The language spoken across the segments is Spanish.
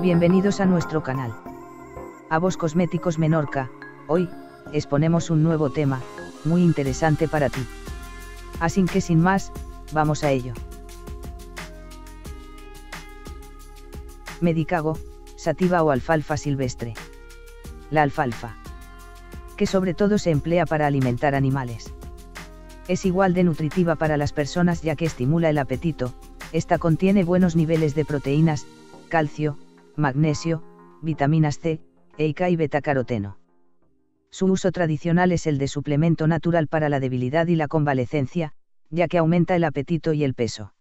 Bienvenidos a nuestro canal. A vos Cosméticos Menorca, hoy, exponemos un nuevo tema, muy interesante para ti. Así que sin más, vamos a ello. Medicago, sativa o alfalfa silvestre. La alfalfa. Que sobre todo se emplea para alimentar animales. Es igual de nutritiva para las personas ya que estimula el apetito, esta contiene buenos niveles de proteínas, calcio, magnesio, vitaminas C, E, y y betacaroteno. Su uso tradicional es el de suplemento natural para la debilidad y la convalecencia, ya que aumenta el apetito y el peso.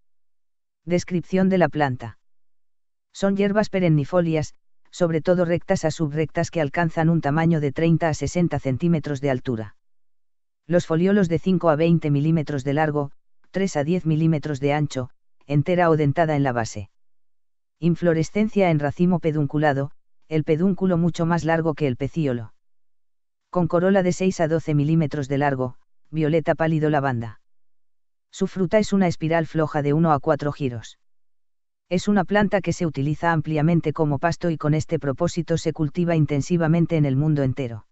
Descripción de la planta. Son hierbas perennifolias, sobre todo rectas a subrectas que alcanzan un tamaño de 30 a 60 centímetros de altura. Los foliolos de 5 a 20 milímetros de largo, 3 a 10 milímetros de ancho, entera o dentada en la base inflorescencia en racimo pedunculado, el pedúnculo mucho más largo que el pecíolo. Con corola de 6 a 12 milímetros de largo, violeta pálido lavanda. Su fruta es una espiral floja de 1 a 4 giros. Es una planta que se utiliza ampliamente como pasto y con este propósito se cultiva intensivamente en el mundo entero.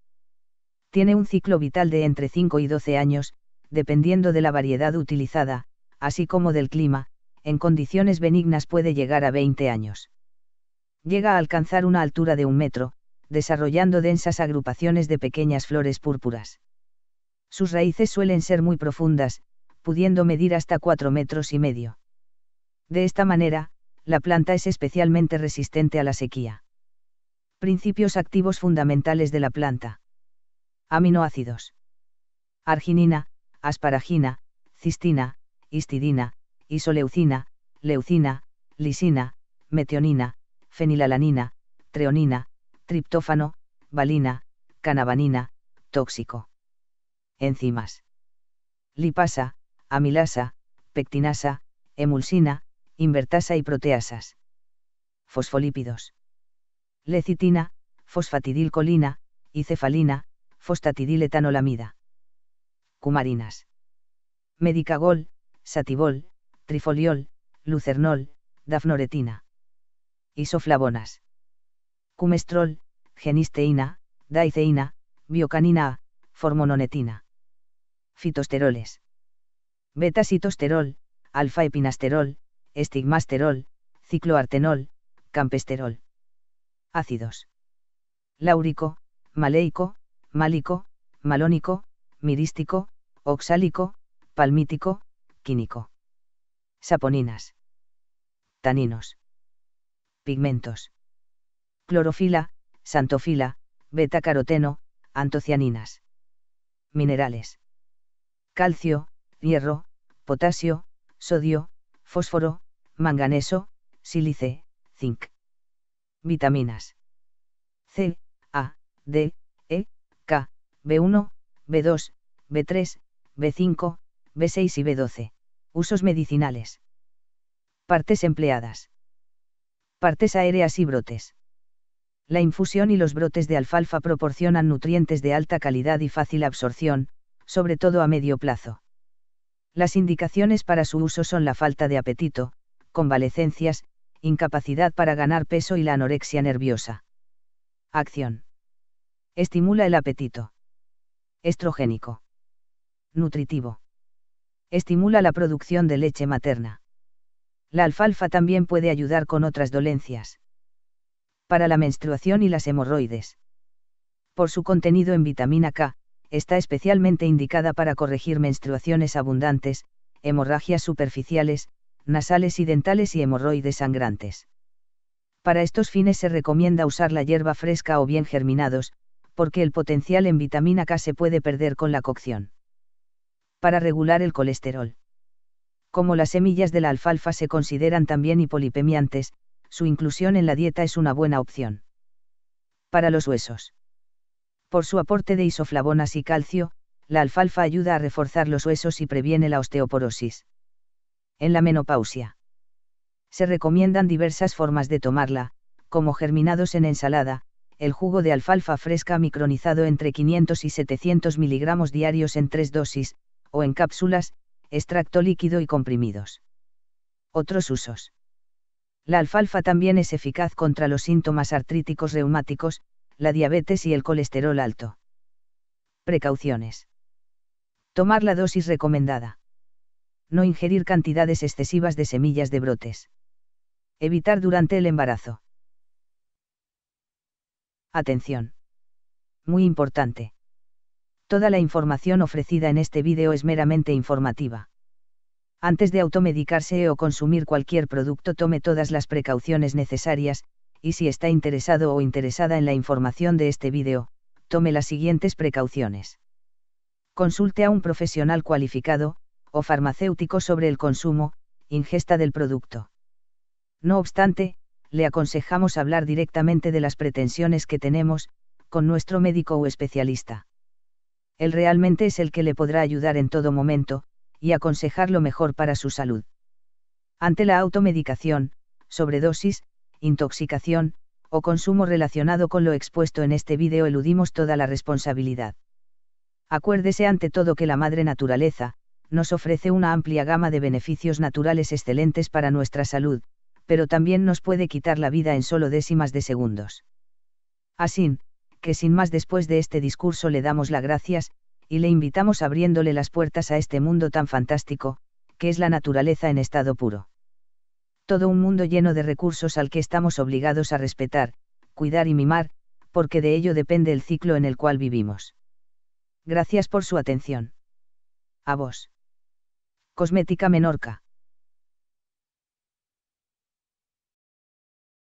Tiene un ciclo vital de entre 5 y 12 años, dependiendo de la variedad utilizada, así como del clima, en condiciones benignas puede llegar a 20 años. Llega a alcanzar una altura de un metro, desarrollando densas agrupaciones de pequeñas flores púrpuras. Sus raíces suelen ser muy profundas, pudiendo medir hasta 4 metros y medio. De esta manera, la planta es especialmente resistente a la sequía. Principios activos fundamentales de la planta. Aminoácidos. Arginina, asparagina, cistina, histidina, isoleucina, leucina, lisina, metionina, fenilalanina, treonina, triptófano, valina, canabanina, tóxico. Enzimas. Lipasa, amilasa, pectinasa, emulsina, invertasa y proteasas. Fosfolípidos. Lecitina, fosfatidilcolina, y cefalina, fosfatidiletanolamida. Cumarinas. Medicagol, sativol trifoliol, lucernol, dafnoretina. Isoflavonas. Cumestrol, genisteína, daiceína, biocanina formononetina. Fitosteroles. Beta-sitosterol, alfa-epinasterol, estigmasterol, cicloartenol, campesterol. Ácidos. Láurico, maleico, málico, malónico, mirístico, oxálico, palmítico, quínico saponinas, taninos, pigmentos, clorofila, santofila, beta-caroteno, antocianinas, minerales, calcio, hierro, potasio, sodio, fósforo, manganeso, sílice, zinc. Vitaminas C, A, D, E, K, B1, B2, B3, B5, B6 y B12. Usos medicinales. Partes empleadas. Partes aéreas y brotes. La infusión y los brotes de alfalfa proporcionan nutrientes de alta calidad y fácil absorción, sobre todo a medio plazo. Las indicaciones para su uso son la falta de apetito, convalecencias, incapacidad para ganar peso y la anorexia nerviosa. Acción. Estimula el apetito. Estrogénico. Nutritivo estimula la producción de leche materna. La alfalfa también puede ayudar con otras dolencias. Para la menstruación y las hemorroides. Por su contenido en vitamina K, está especialmente indicada para corregir menstruaciones abundantes, hemorragias superficiales, nasales y dentales y hemorroides sangrantes. Para estos fines se recomienda usar la hierba fresca o bien germinados, porque el potencial en vitamina K se puede perder con la cocción para regular el colesterol. Como las semillas de la alfalfa se consideran también hipolipemiantes, su inclusión en la dieta es una buena opción. Para los huesos. Por su aporte de isoflavonas y calcio, la alfalfa ayuda a reforzar los huesos y previene la osteoporosis. En la menopausia. Se recomiendan diversas formas de tomarla, como germinados en ensalada, el jugo de alfalfa fresca micronizado entre 500 y 700 miligramos diarios en tres dosis, o en cápsulas, extracto líquido y comprimidos. Otros usos. La alfalfa también es eficaz contra los síntomas artríticos reumáticos, la diabetes y el colesterol alto. Precauciones. Tomar la dosis recomendada. No ingerir cantidades excesivas de semillas de brotes. Evitar durante el embarazo. Atención. Muy importante. Toda la información ofrecida en este vídeo es meramente informativa. Antes de automedicarse o consumir cualquier producto tome todas las precauciones necesarias, y si está interesado o interesada en la información de este vídeo, tome las siguientes precauciones. Consulte a un profesional cualificado, o farmacéutico sobre el consumo, ingesta del producto. No obstante, le aconsejamos hablar directamente de las pretensiones que tenemos, con nuestro médico o especialista él realmente es el que le podrá ayudar en todo momento, y aconsejar lo mejor para su salud. Ante la automedicación, sobredosis, intoxicación, o consumo relacionado con lo expuesto en este vídeo eludimos toda la responsabilidad. Acuérdese ante todo que la madre naturaleza, nos ofrece una amplia gama de beneficios naturales excelentes para nuestra salud, pero también nos puede quitar la vida en solo décimas de segundos. Así, que sin más después de este discurso le damos las gracias, y le invitamos abriéndole las puertas a este mundo tan fantástico, que es la naturaleza en estado puro. Todo un mundo lleno de recursos al que estamos obligados a respetar, cuidar y mimar, porque de ello depende el ciclo en el cual vivimos. Gracias por su atención. A vos. Cosmética Menorca.